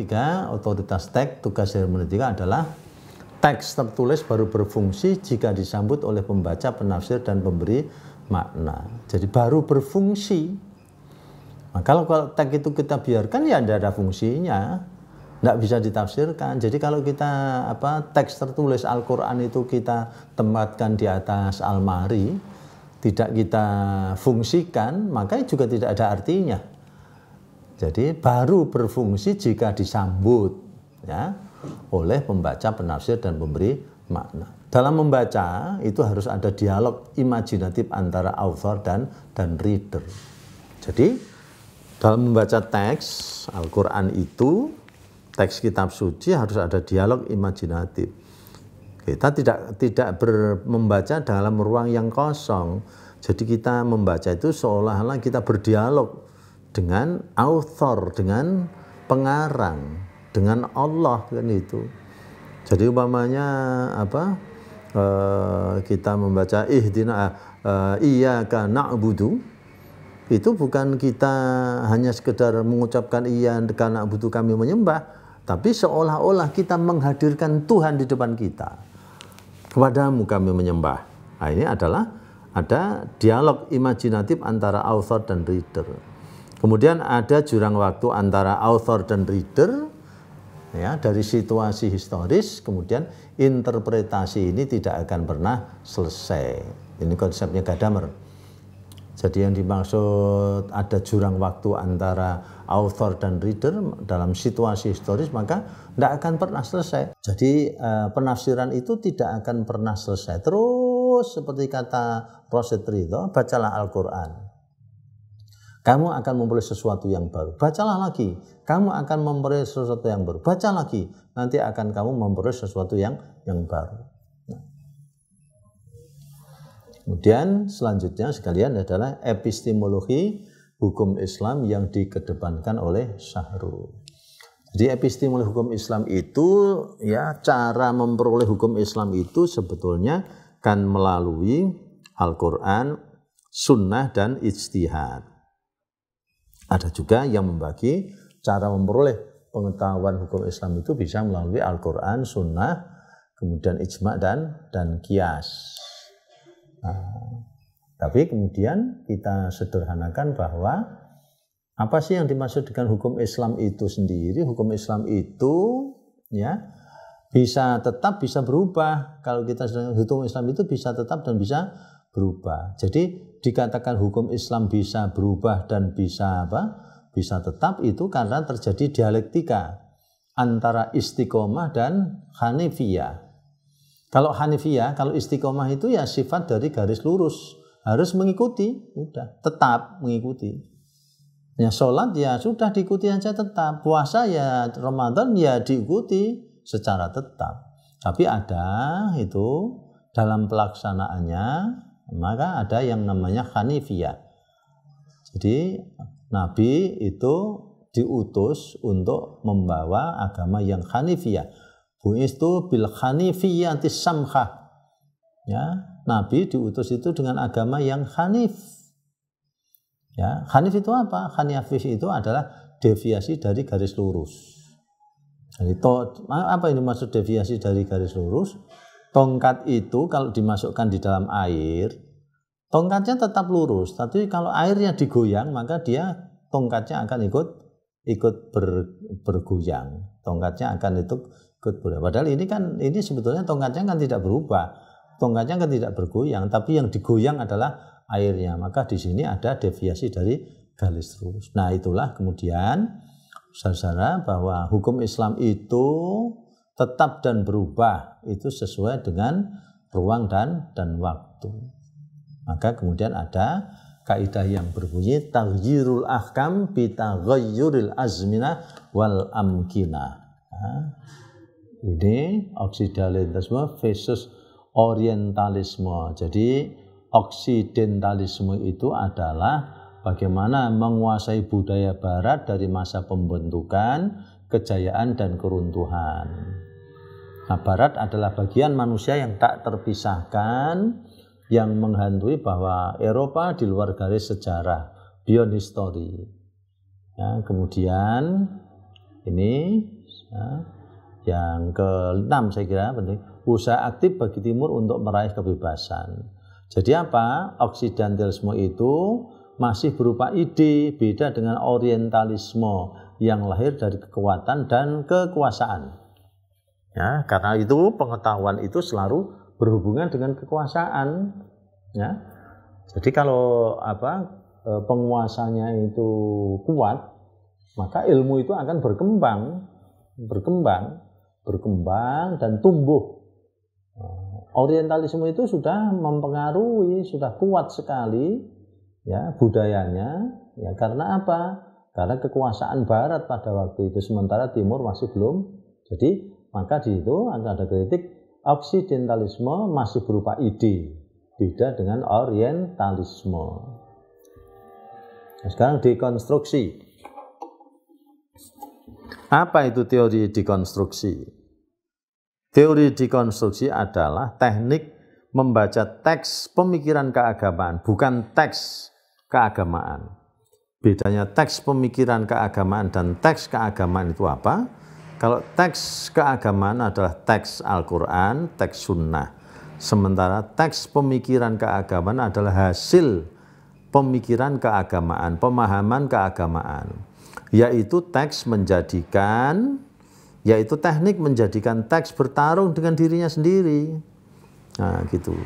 tiga, otoritas teks, tugas dari adalah teks tertulis baru berfungsi jika disambut oleh pembaca, penafsir, dan pemberi makna. Jadi baru berfungsi. Nah, kalau, kalau teks itu kita biarkan ya tidak ada fungsinya, tidak bisa ditafsirkan. Jadi kalau kita apa teks tertulis Al-Quran itu kita tempatkan di atas almari, tidak kita fungsikan, maka juga tidak ada artinya. Jadi baru berfungsi jika disambut ya oleh pembaca, penafsir dan pemberi makna. Dalam membaca itu harus ada dialog imajinatif antara author dan dan reader. Jadi dalam membaca teks Al-Qur'an itu teks kitab suci harus ada dialog imajinatif. Kita tidak tidak ber, membaca dalam ruang yang kosong. Jadi kita membaca itu seolah-olah kita berdialog dengan author, dengan pengarang, dengan Allah kan itu. Jadi umpamanya apa? uh, kita membaca ihdina eh, karena nak butuh itu bukan kita hanya sekedar mengucapkan iya karena butuh kami menyembah, tapi seolah-olah kita menghadirkan Tuhan di depan kita. Kepadamu kami menyembah. Nah, ini adalah ada dialog imajinatif antara author dan reader. Kemudian ada jurang waktu antara author dan reader ya dari situasi historis kemudian interpretasi ini tidak akan pernah selesai. Ini konsepnya Gadamer. Jadi yang dimaksud ada jurang waktu antara author dan reader dalam situasi historis maka tidak akan pernah selesai. Jadi eh, penafsiran itu tidak akan pernah selesai. Terus seperti kata Roset itu, bacalah Al-Quran kamu akan memperoleh sesuatu yang baru. Bacalah lagi. Kamu akan memperoleh sesuatu yang baru. Baca lagi. Nanti akan kamu memperoleh sesuatu yang yang baru. Nah. Kemudian selanjutnya sekalian adalah epistemologi hukum Islam yang dikedepankan oleh Syahrul. Jadi epistemologi hukum Islam itu ya cara memperoleh hukum Islam itu sebetulnya kan melalui Al-Qur'an, sunnah dan ijtihad. Ada juga yang membagi cara memperoleh pengetahuan hukum Islam itu bisa melalui Al-Quran, Sunnah, kemudian ijma dan dan kias. Nah, tapi kemudian kita sederhanakan bahwa apa sih yang dimaksud dengan hukum Islam itu sendiri? Hukum Islam itu ya bisa tetap bisa berubah. Kalau kita sedang hukum Islam itu bisa tetap dan bisa berubah. Jadi dikatakan hukum Islam bisa berubah dan bisa apa? Bisa tetap itu karena terjadi dialektika antara istiqomah dan hanifiyah. Kalau hanifiyah, kalau istiqomah itu ya sifat dari garis lurus, harus mengikuti, udah tetap mengikuti. Ya sholat ya sudah diikuti aja tetap, puasa ya Ramadan ya diikuti secara tetap. Tapi ada itu dalam pelaksanaannya maka ada yang namanya Hanifiyah. Jadi Nabi itu diutus untuk membawa agama yang Hanifiyah. itu bil Hanifiyanti samkha. Ya, Nabi diutus itu dengan agama yang Hanif. Ya, Hanif itu apa? Hanifis itu adalah deviasi dari garis lurus. Jadi, apa ini maksud deviasi dari garis lurus? tongkat itu kalau dimasukkan di dalam air, tongkatnya tetap lurus, tapi kalau airnya digoyang maka dia tongkatnya akan ikut ikut ber, bergoyang. Tongkatnya akan itu ikut bergoyang. Padahal ini kan ini sebetulnya tongkatnya kan tidak berubah. Tongkatnya kan tidak bergoyang, tapi yang digoyang adalah airnya. Maka di sini ada deviasi dari garis lurus. Nah, itulah kemudian saudara bahwa hukum Islam itu tetap dan berubah itu sesuai dengan ruang dan dan waktu. Maka kemudian ada kaidah yang berbunyi taghyirul ahkam bi taghayyuril azminah wal amkina. Nah, ini oksidentalisme versus orientalisme. Jadi oksidentalisme itu adalah bagaimana menguasai budaya barat dari masa pembentukan, kejayaan dan keruntuhan. Nah, barat adalah bagian manusia yang tak terpisahkan yang menghantui bahwa Eropa di luar garis sejarah, beyond history. Ya, kemudian ini ya, yang keenam saya kira penting, usaha aktif bagi timur untuk meraih kebebasan. Jadi apa? Oksidentalisme itu masih berupa ide, beda dengan orientalisme yang lahir dari kekuatan dan kekuasaan. Ya, karena itu pengetahuan itu selalu berhubungan dengan kekuasaan. Ya. Jadi kalau apa e, penguasanya itu kuat, maka ilmu itu akan berkembang, berkembang, berkembang dan tumbuh. E, orientalisme itu sudah mempengaruhi, sudah kuat sekali ya budayanya. Ya karena apa? Karena kekuasaan Barat pada waktu itu sementara Timur masih belum. Jadi maka di situ ada kritik oksidentalisme masih berupa ide, beda dengan orientalisme. Nah, sekarang dekonstruksi. Apa itu teori dekonstruksi? Teori dekonstruksi adalah teknik membaca teks pemikiran keagamaan, bukan teks keagamaan. Bedanya teks pemikiran keagamaan dan teks keagamaan itu apa? Kalau teks keagamaan adalah teks Al-Quran, teks sunnah. Sementara teks pemikiran keagamaan adalah hasil pemikiran keagamaan, pemahaman keagamaan. Yaitu teks menjadikan, yaitu teknik menjadikan teks bertarung dengan dirinya sendiri. Nah gitu.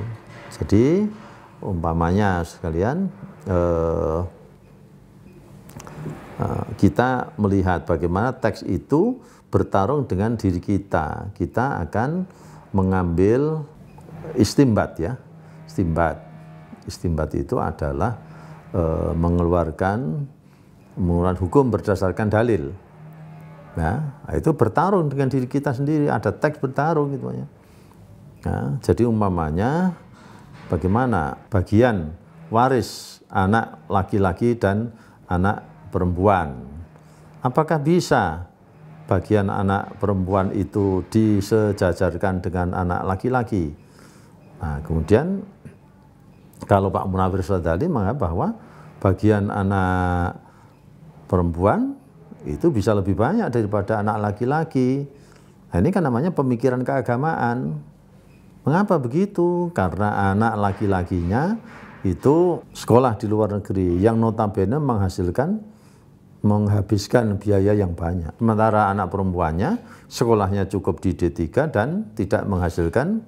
Jadi umpamanya sekalian, eh, kita melihat bagaimana teks itu bertarung dengan diri kita. Kita akan mengambil istimbat ya. Istimbat. Istimbat itu adalah e, mengeluarkan mengeluarkan hukum berdasarkan dalil. Nah, itu bertarung dengan diri kita sendiri, ada teks bertarung gitu ya. Nah, jadi umpamanya bagaimana bagian waris anak laki-laki dan anak perempuan. Apakah bisa bagian anak perempuan itu disejajarkan dengan anak laki-laki? Nah, kemudian kalau Pak Munawir Sadali mengatakan bahwa bagian anak perempuan itu bisa lebih banyak daripada anak laki-laki. Nah, ini kan namanya pemikiran keagamaan. Mengapa begitu? Karena anak laki-lakinya itu sekolah di luar negeri yang notabene menghasilkan menghabiskan biaya yang banyak. Sementara anak perempuannya sekolahnya cukup di D3 dan tidak menghasilkan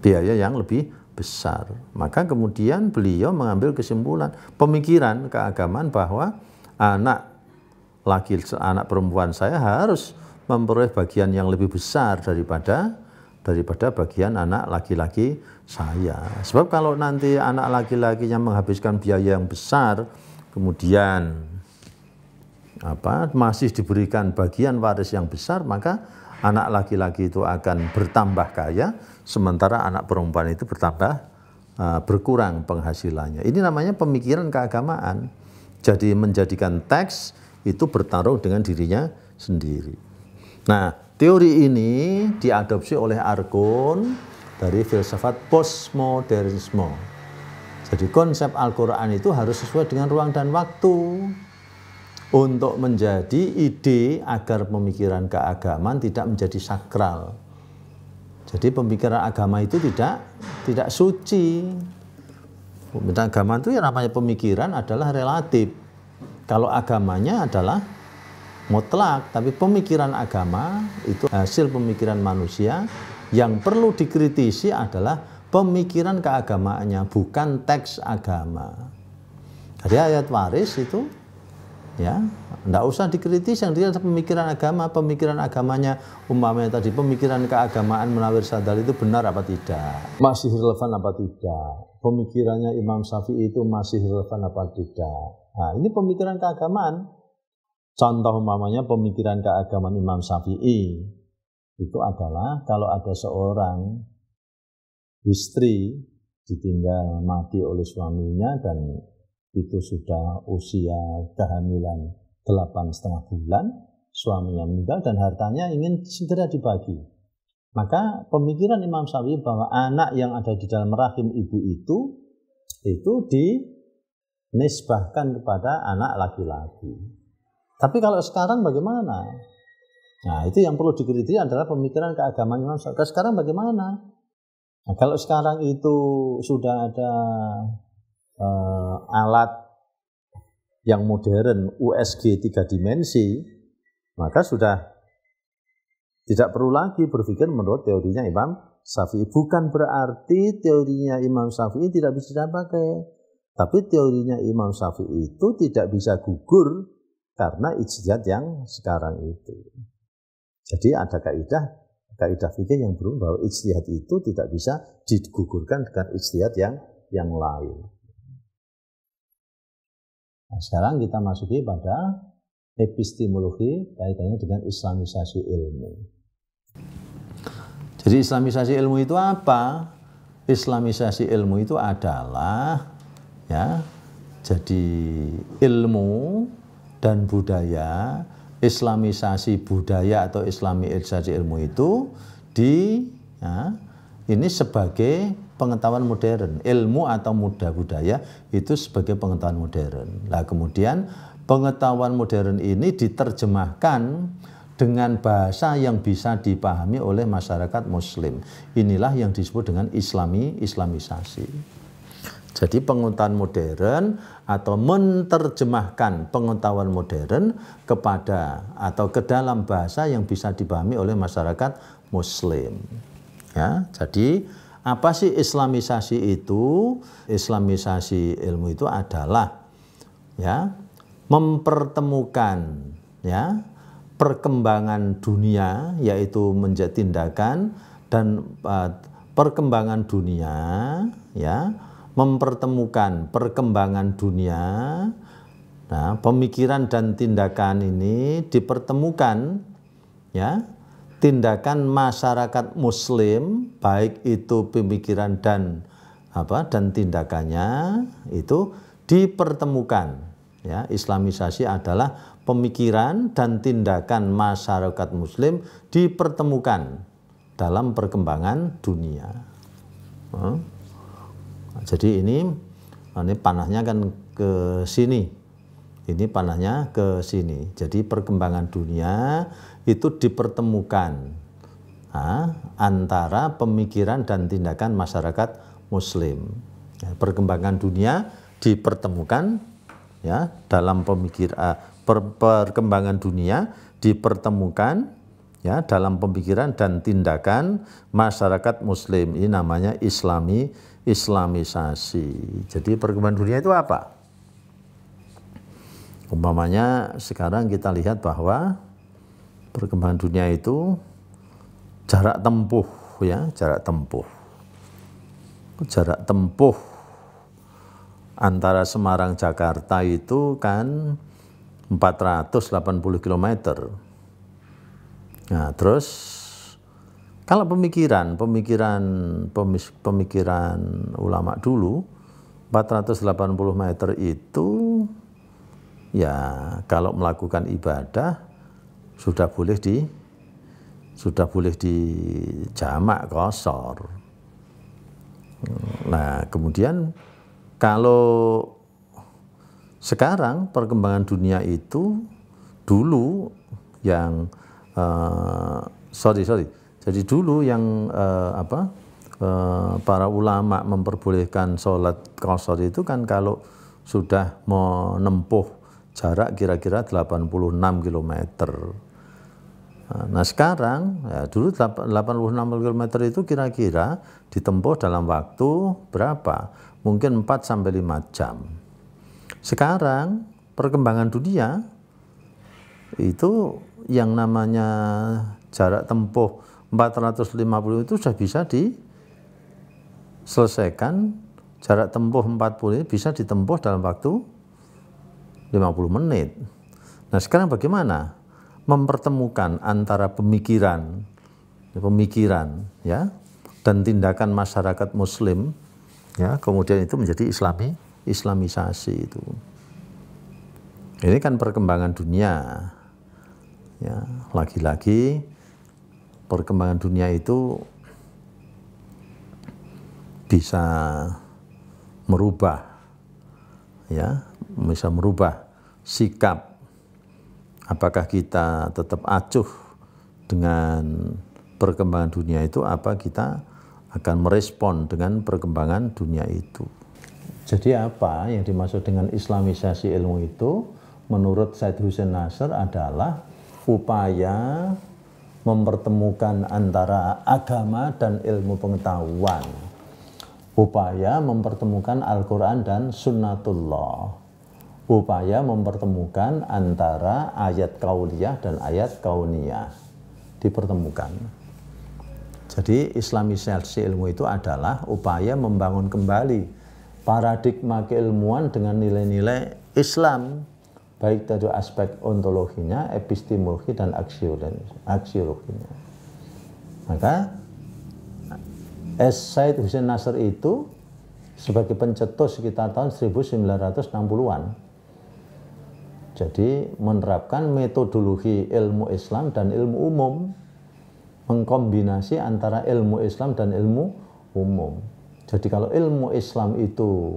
biaya yang lebih besar. Maka kemudian beliau mengambil kesimpulan pemikiran keagamaan bahwa anak laki anak perempuan saya harus memperoleh bagian yang lebih besar daripada daripada bagian anak laki-laki saya. Sebab kalau nanti anak laki-lakinya menghabiskan biaya yang besar, kemudian apa masih diberikan bagian waris yang besar maka anak laki-laki itu akan bertambah kaya sementara anak perempuan itu bertambah uh, berkurang penghasilannya ini namanya pemikiran keagamaan jadi menjadikan teks itu bertarung dengan dirinya sendiri nah teori ini diadopsi oleh Arkun dari filsafat postmodernisme jadi konsep Al-Quran itu harus sesuai dengan ruang dan waktu untuk menjadi ide agar pemikiran keagamaan tidak menjadi sakral. Jadi pemikiran agama itu tidak tidak suci. Pemikiran agama itu yang namanya pemikiran adalah relatif. Kalau agamanya adalah mutlak, tapi pemikiran agama itu hasil pemikiran manusia yang perlu dikritisi adalah pemikiran keagamaannya, bukan teks agama. Jadi ayat waris itu ya tidak usah dikritisi yang dia pemikiran agama pemikiran agamanya umpamanya tadi pemikiran keagamaan menawir sadar itu benar apa tidak masih relevan apa tidak pemikirannya Imam Syafi'i itu masih relevan apa tidak nah ini pemikiran keagamaan contoh umpamanya pemikiran keagamaan Imam Syafi'i itu adalah kalau ada seorang istri ditinggal mati oleh suaminya dan itu sudah usia kehamilan delapan setengah bulan, suaminya meninggal dan hartanya ingin segera dibagi. Maka pemikiran Imam Syafi'i bahwa anak yang ada di dalam rahim ibu itu itu dinisbahkan kepada anak laki-laki. Tapi kalau sekarang bagaimana? Nah, itu yang perlu dikritik adalah pemikiran keagamaan Imam Syafi'i. Sekarang bagaimana? Nah, kalau sekarang itu sudah ada uh, alat yang modern USG tiga dimensi, maka sudah tidak perlu lagi berpikir menurut teorinya Imam Syafi'i. Bukan berarti teorinya Imam Syafi'i tidak bisa dipakai, tapi teorinya Imam Syafi'i itu tidak bisa gugur karena ijtihad yang sekarang itu. Jadi ada kaidah kaidah fikih yang belum bahwa ijtihad itu tidak bisa digugurkan dengan ijtihad yang yang lain. Nah, sekarang kita masuki pada epistemologi kaitannya dengan islamisasi ilmu. Jadi islamisasi ilmu itu apa? Islamisasi ilmu itu adalah ya jadi ilmu dan budaya islamisasi budaya atau islamisasi ilmu itu di ya, ini sebagai pengetahuan modern ilmu atau muda budaya itu sebagai pengetahuan modern nah kemudian pengetahuan modern ini diterjemahkan dengan bahasa yang bisa dipahami oleh masyarakat muslim inilah yang disebut dengan islami islamisasi jadi pengetahuan modern atau menerjemahkan pengetahuan modern kepada atau ke dalam bahasa yang bisa dipahami oleh masyarakat muslim. Ya, jadi apa sih islamisasi itu? Islamisasi ilmu itu adalah ya mempertemukan ya perkembangan dunia yaitu menjadi tindakan dan uh, perkembangan dunia ya mempertemukan perkembangan dunia nah pemikiran dan tindakan ini dipertemukan ya tindakan masyarakat muslim baik itu pemikiran dan apa dan tindakannya itu dipertemukan ya islamisasi adalah pemikiran dan tindakan masyarakat muslim dipertemukan dalam perkembangan dunia. Hmm. Jadi ini ini panahnya kan ke sini. Ini panahnya ke sini. Jadi perkembangan dunia itu dipertemukan nah, antara pemikiran dan tindakan masyarakat muslim. Ya, perkembangan dunia dipertemukan ya dalam pemikiran, ah, per, perkembangan dunia dipertemukan ya dalam pemikiran dan tindakan masyarakat muslim ini namanya islami Islamisasi. Jadi perkembangan dunia itu apa? Umpamanya sekarang kita lihat bahwa perkembangan dunia itu jarak tempuh ya, jarak tempuh. Jarak tempuh antara Semarang Jakarta itu kan 480 km. Nah, terus kalau pemikiran, pemikiran pemikiran ulama dulu 480 meter itu ya kalau melakukan ibadah sudah boleh di sudah boleh di jamak kosor. Nah, kemudian kalau sekarang perkembangan dunia itu dulu yang uh, sorry sorry jadi dulu yang uh, apa uh, para ulama memperbolehkan sholat qasar itu kan kalau sudah menempuh jarak kira-kira 86 km. Nah, nah sekarang, ya dulu 86 km itu kira-kira ditempuh dalam waktu berapa? Mungkin 4 sampai 5 jam. Sekarang perkembangan dunia itu yang namanya jarak tempuh 450 itu sudah bisa diselesaikan jarak tempuh 40 ini bisa ditempuh dalam waktu 50 menit. Nah sekarang bagaimana mempertemukan antara pemikiran, pemikiran ya dan tindakan masyarakat Muslim ya kemudian itu menjadi Islami Islamisasi itu. Ini kan perkembangan dunia. Ya, lagi-lagi perkembangan dunia itu bisa merubah ya bisa merubah sikap apakah kita tetap acuh dengan perkembangan dunia itu apa kita akan merespon dengan perkembangan dunia itu jadi apa yang dimaksud dengan islamisasi ilmu itu menurut Said Hussein Nasr adalah upaya mempertemukan antara agama dan ilmu pengetahuan. Upaya mempertemukan Al-Quran dan sunnatullah. Upaya mempertemukan antara ayat kauliyah dan ayat kauniyah. Dipertemukan. Jadi islamisasi ilmu itu adalah upaya membangun kembali paradigma keilmuan dengan nilai-nilai Islam baik dari aspek ontologinya, epistemologi dan aksiologinya. Maka S. Said Hussein Nasr itu sebagai pencetus sekitar tahun 1960-an. Jadi menerapkan metodologi ilmu Islam dan ilmu umum mengkombinasi antara ilmu Islam dan ilmu umum. Jadi kalau ilmu Islam itu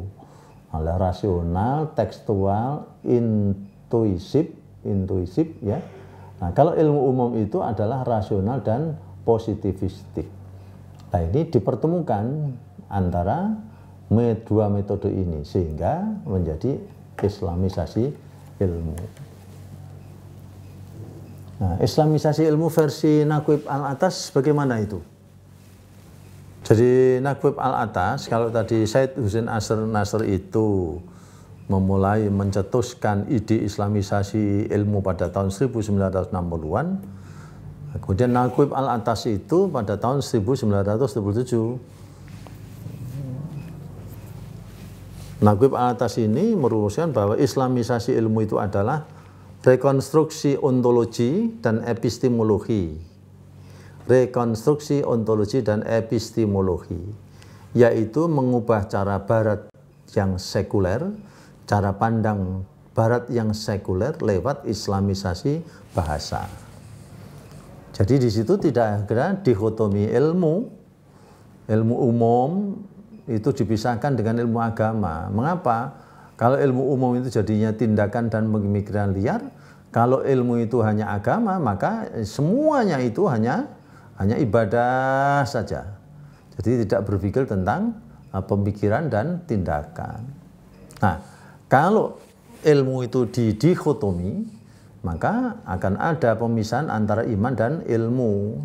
rasional, tekstual, in intuisif, intuisif ya. Nah, kalau ilmu umum itu adalah rasional dan positivistik. Nah, ini dipertemukan antara dua metode ini sehingga menjadi islamisasi ilmu. Nah, islamisasi ilmu versi Nakwib Al-Atas bagaimana itu? Jadi Nakwib Al-Atas kalau tadi Said Husin Asr Nasr itu memulai mencetuskan ide islamisasi ilmu pada tahun 1960-an. Kemudian Naguib Al-Atas itu pada tahun 1977. Naguib Al-Atas ini merumuskan bahwa islamisasi ilmu itu adalah rekonstruksi ontologi dan epistemologi. Rekonstruksi ontologi dan epistemologi yaitu mengubah cara barat yang sekuler cara pandang Barat yang sekuler lewat Islamisasi bahasa. Jadi di situ tidak ada dikotomi ilmu, ilmu umum itu dipisahkan dengan ilmu agama. Mengapa? Kalau ilmu umum itu jadinya tindakan dan pemikiran liar, kalau ilmu itu hanya agama, maka semuanya itu hanya hanya ibadah saja. Jadi tidak berpikir tentang eh, pemikiran dan tindakan. Nah, kalau ilmu itu didikotomi, maka akan ada pemisahan antara iman dan ilmu.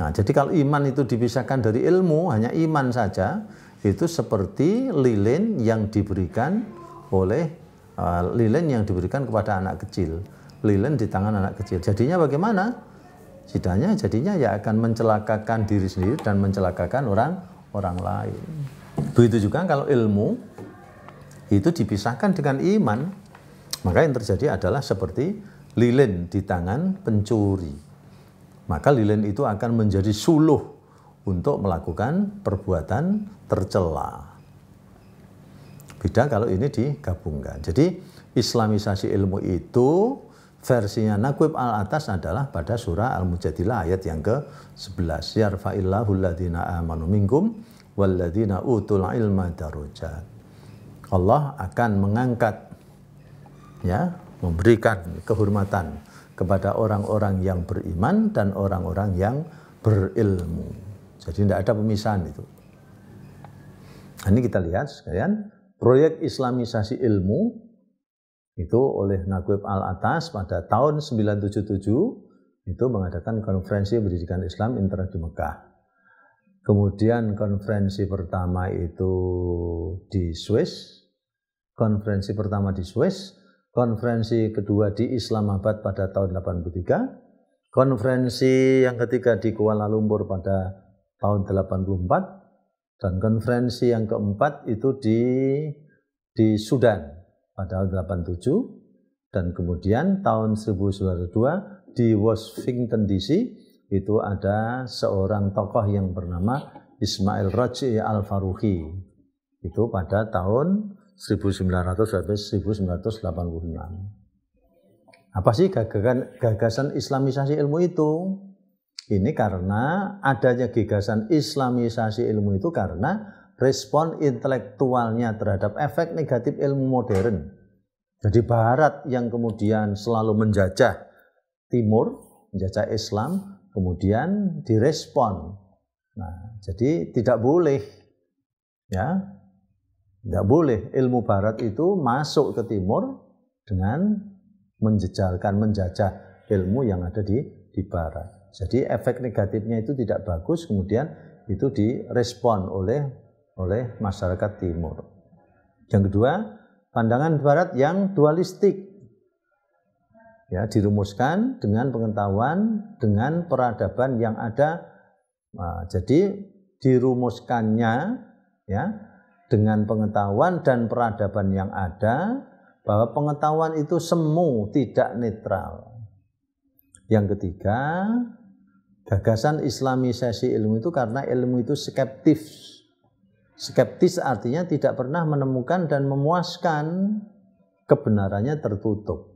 Nah, jadi kalau iman itu dipisahkan dari ilmu, hanya iman saja, itu seperti lilin yang diberikan oleh uh, lilin yang diberikan kepada anak kecil, lilin di tangan anak kecil. Jadinya bagaimana? Sidanya jadinya ya akan mencelakakan diri sendiri dan mencelakakan orang orang lain. Begitu juga kalau ilmu itu dipisahkan dengan iman, maka yang terjadi adalah seperti lilin di tangan pencuri. Maka lilin itu akan menjadi suluh untuk melakukan perbuatan tercela. Beda kalau ini digabungkan. Jadi Islamisasi ilmu itu versinya Naqib al atas adalah pada surah al mujadilah ayat yang ke 11 yarfa'illahu alladziina amanu minkum utul ilma darujat Allah akan mengangkat ya, memberikan kehormatan kepada orang-orang yang beriman dan orang-orang yang berilmu. Jadi tidak ada pemisahan itu. Nah, ini kita lihat sekalian, proyek Islamisasi ilmu itu oleh Naguib Al-Atas pada tahun 977 itu mengadakan konferensi pendidikan Islam inter di Mekah. Kemudian konferensi pertama itu di Swiss konferensi pertama di Swiss, konferensi kedua di Islamabad pada tahun 83, konferensi yang ketiga di Kuala Lumpur pada tahun 84, dan konferensi yang keempat itu di di Sudan pada tahun 87 dan kemudian tahun 1902 di Washington DC itu ada seorang tokoh yang bernama Ismail Raji al faruhi itu pada tahun 1900 sampai 1986. Apa sih gagasan, gagasan Islamisasi ilmu itu? Ini karena adanya gagasan Islamisasi ilmu itu karena respon intelektualnya terhadap efek negatif ilmu modern. Jadi Barat yang kemudian selalu menjajah Timur, menjajah Islam, kemudian direspon. Nah, jadi tidak boleh ya tidak boleh ilmu barat itu masuk ke timur dengan menjejalkan, menjajah ilmu yang ada di, di barat. Jadi efek negatifnya itu tidak bagus, kemudian itu direspon oleh oleh masyarakat timur. Yang kedua, pandangan barat yang dualistik. Ya, dirumuskan dengan pengetahuan, dengan peradaban yang ada. Nah, jadi dirumuskannya ya dengan pengetahuan dan peradaban yang ada bahwa pengetahuan itu semu, tidak netral. Yang ketiga, gagasan islamisasi ilmu itu karena ilmu itu skeptis. Skeptis artinya tidak pernah menemukan dan memuaskan kebenarannya tertutup.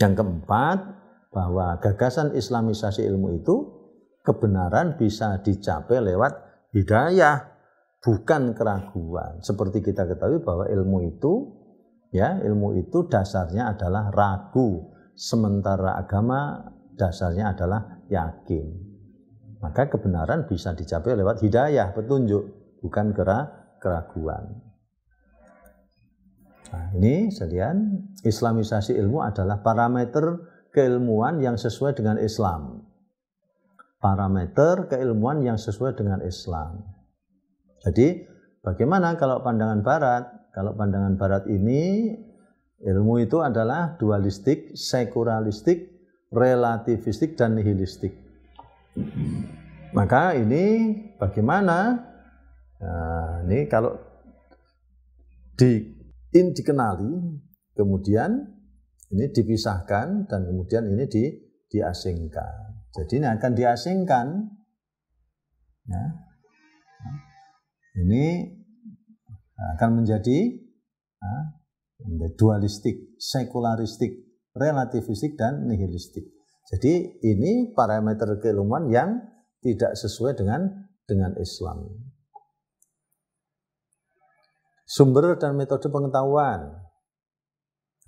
Yang keempat, bahwa gagasan islamisasi ilmu itu kebenaran bisa dicapai lewat hidayah bukan keraguan. Seperti kita ketahui bahwa ilmu itu ya, ilmu itu dasarnya adalah ragu, sementara agama dasarnya adalah yakin. Maka kebenaran bisa dicapai lewat hidayah, petunjuk, bukan keraguan. Nah, ini sekalian, Islamisasi ilmu adalah parameter keilmuan yang sesuai dengan Islam. Parameter keilmuan yang sesuai dengan Islam. Jadi bagaimana kalau pandangan barat? Kalau pandangan barat ini ilmu itu adalah dualistik, sekuralistik, relativistik dan nihilistik. Maka ini bagaimana? Nah, ini kalau di in dikenali, kemudian ini dipisahkan dan kemudian ini di diasingkan. Jadi ini akan diasingkan. Ya, ini nah, akan ah, menjadi dualistik, sekularistik, relativistik dan nihilistik. Jadi ini parameter keilmuan yang tidak sesuai dengan dengan Islam. Sumber dan metode pengetahuan.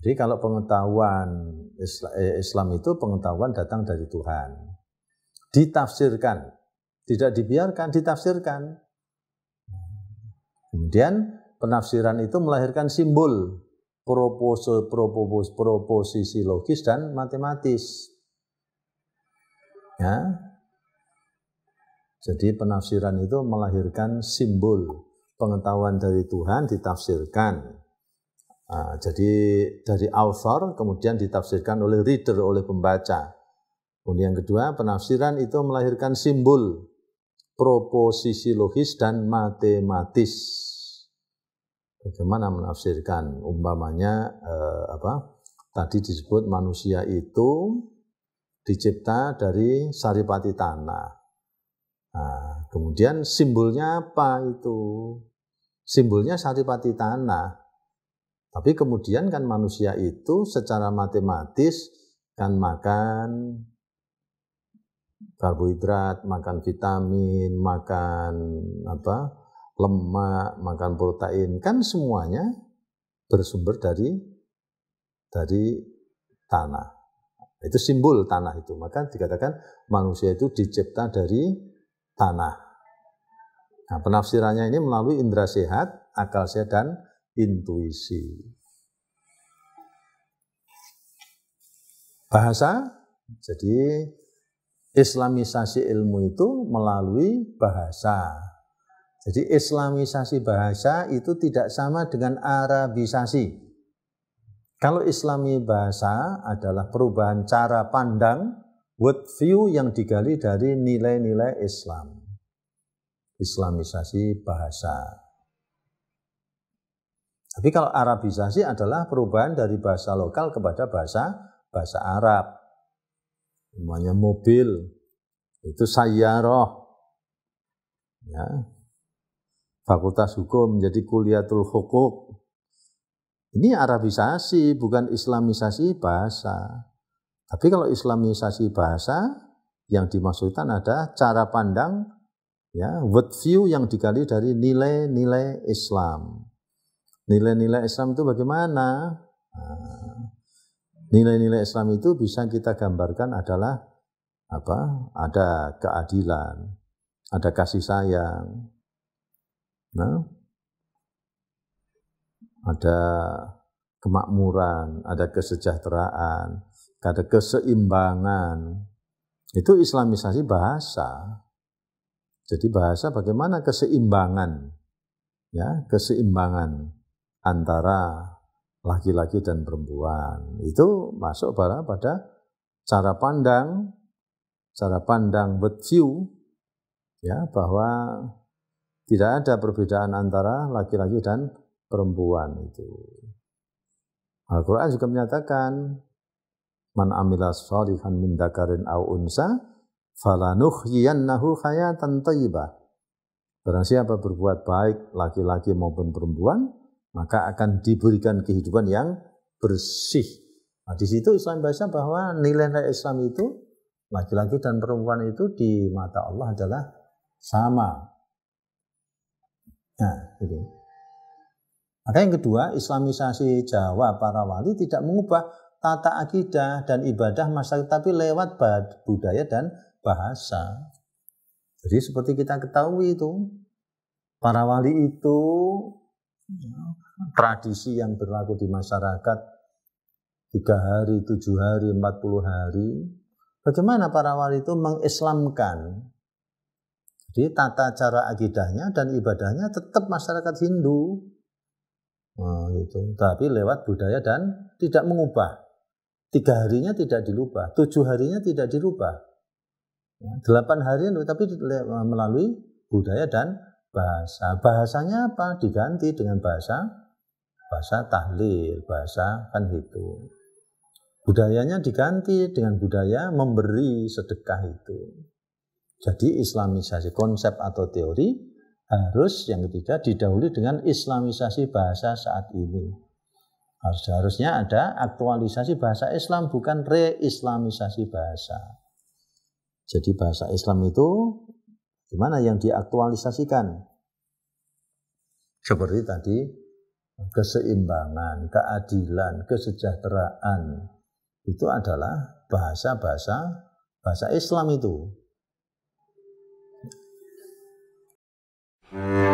Jadi kalau pengetahuan eh, Islam itu pengetahuan datang dari Tuhan. Ditafsirkan, tidak dibiarkan, ditafsirkan. Kemudian penafsiran itu melahirkan simbol, proposal, proposisi logis dan matematis. Ya. Jadi penafsiran itu melahirkan simbol, pengetahuan dari Tuhan ditafsirkan. Nah, jadi dari author kemudian ditafsirkan oleh reader, oleh pembaca. Kemudian yang kedua, penafsiran itu melahirkan simbol, proposisi logis dan matematis bagaimana menafsirkan umpamanya eh, apa tadi disebut manusia itu dicipta dari saripati tanah. Nah, kemudian simbolnya apa itu? Simbolnya saripati tanah. Tapi kemudian kan manusia itu secara matematis kan makan karbohidrat, makan vitamin, makan apa? lemak, makan protein, kan semuanya bersumber dari dari tanah. Itu simbol tanah itu. Maka dikatakan manusia itu dicipta dari tanah. Nah, penafsirannya ini melalui indera sehat, akal sehat, dan intuisi. Bahasa, jadi Islamisasi ilmu itu melalui bahasa jadi Islamisasi bahasa itu tidak sama dengan Arabisasi. Kalau Islami bahasa adalah perubahan cara pandang, view yang digali dari nilai-nilai Islam. Islamisasi bahasa. Tapi kalau Arabisasi adalah perubahan dari bahasa lokal kepada bahasa bahasa Arab. Namanya mobil, itu sayyarah. Ya, Fakultas Hukum menjadi Kuliatul Hukuk. Ini Arabisasi, bukan Islamisasi bahasa. Tapi kalau Islamisasi bahasa, yang dimaksudkan ada cara pandang, ya, word view yang digali dari nilai-nilai Islam. Nilai-nilai Islam itu bagaimana? Nah, nilai-nilai Islam itu bisa kita gambarkan adalah apa? Ada keadilan, ada kasih sayang, Nah, ada kemakmuran, ada kesejahteraan, ada keseimbangan. Itu islamisasi bahasa. Jadi bahasa bagaimana keseimbangan ya, keseimbangan antara laki-laki dan perempuan. Itu masuk pada pada cara pandang cara pandang but view, ya bahwa tidak ada perbedaan antara laki-laki dan perempuan itu. Al-Quran juga menyatakan, Man amila sholihan min dakarin aw unsa, falanuhyiyannahu hayatan tayyibah. Barang siapa berbuat baik laki-laki maupun perempuan, maka akan diberikan kehidupan yang bersih. Nah, di situ Islam bahasa bahwa nilai-nilai Islam itu laki-laki dan perempuan itu di mata Allah adalah sama. Nah, gitu. Maka yang kedua, Islamisasi Jawa para wali tidak mengubah tata akidah dan ibadah masyarakat, tapi lewat budaya dan bahasa. Jadi seperti kita ketahui itu, para wali itu tradisi yang berlaku di masyarakat tiga hari, tujuh hari, empat puluh hari. Bagaimana para wali itu mengislamkan jadi tata cara akidahnya dan ibadahnya tetap masyarakat Hindu. Nah, gitu. Tapi lewat budaya dan tidak mengubah. Tiga harinya tidak dirubah, tujuh harinya tidak dirubah. Ya, delapan hari tapi melalui budaya dan bahasa. Bahasanya apa? Diganti dengan bahasa bahasa tahlil, bahasa kan itu. Budayanya diganti dengan budaya memberi sedekah itu. Jadi Islamisasi konsep atau teori harus yang ketiga didahului dengan Islamisasi bahasa saat ini. harusnya ada aktualisasi bahasa Islam bukan re-Islamisasi bahasa. Jadi bahasa Islam itu gimana yang diaktualisasikan? Seperti tadi keseimbangan, keadilan, kesejahteraan itu adalah bahasa-bahasa bahasa Islam itu Mm-hmm.